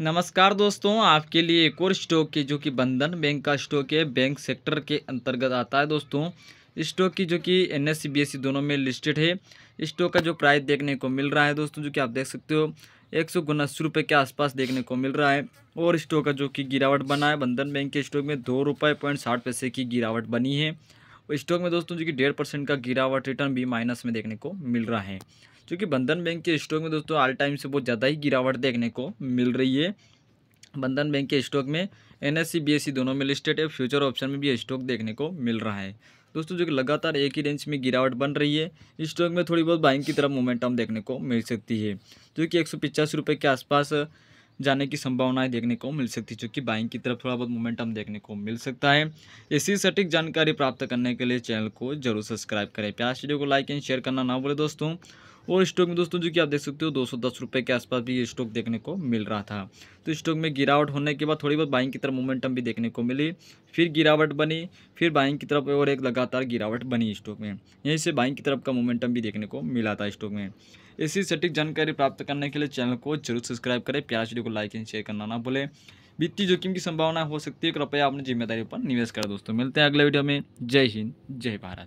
नमस्कार दोस्तों आपके लिए एक और स्टॉक की जो कि बंधन बैंक का स्टॉक है बैंक सेक्टर के अंतर्गत आता है दोस्तों स्टॉक की जो कि एन एस e दोनों में लिस्टेड है स्टॉक का जो प्राइस देखने को मिल रहा है दोस्तों जो कि आप देख सकते हो एक सौ रुपये के आसपास देखने को मिल रहा है और स्टॉक का जो कि गिरावट बना है बंधन बैंक के स्टॉक में दो रुपये पॉइंट साठ पैसे की गिरावट बनी है स्टॉक में दोस्तों जो कि डेढ़ परसेंट का गिरावट रिटर्न भी माइनस में देखने को मिल रहा है क्योंकि बंधन बैंक के स्टॉक में दोस्तों ऑल टाइम से बहुत ज़्यादा ही गिरावट देखने को मिल रही है बंधन बैंक के स्टॉक में एन एस e, e दोनों में लिस्टेड है फ्यूचर ऑप्शन में भी स्टॉक देखने को मिल रहा है दोस्तों जो कि लगातार एक ही रेंज में गिरावट बन रही है स्टॉक में थोड़ी बहुत बाइंग की तरफ मोमेंटम देखने को मिल सकती है जो कि एक सौ के आसपास जाने की संभावनाएं देखने को मिल सकती है जो कि बाइंग की तरफ थोड़ा बहुत मोमेंटम देखने को मिल सकता है इसी सटीक जानकारी प्राप्त करने के लिए चैनल को जरूर सब्सक्राइब करें प्याज वीडियो को लाइक एंड शेयर करना ना बोले दोस्तों और स्टॉक में दोस्तों जो कि आप देख सकते हो दो सौ के आसपास भी ये स्टॉक देखने को मिल रहा था तो स्टॉक में गिरावट होने के बाद थोड़ी बहुत बाइंग की तरफ मोमेंटम भी देखने को मिली फिर गिरावट बनी फिर बाइंग की तरफ और एक लगातार गिरावट बनी स्टॉक में यहीं से बाइंग की तरफ का मोमेंटम भी देखने को मिला था स्टॉक में इसी सटीक जानकारी प्राप्त करने के लिए चैनल को जरूर सब्सक्राइब करें प्यार वीडियो को लाइक एंड शेयर करना ना भूलें वित्तीय जोखिम की संभावना हो सकती है कृपया अपनी जिम्मेदारी पर निवेश करें दोस्तों मिलते हैं अगले वीडियो में जय हिंद जय भारत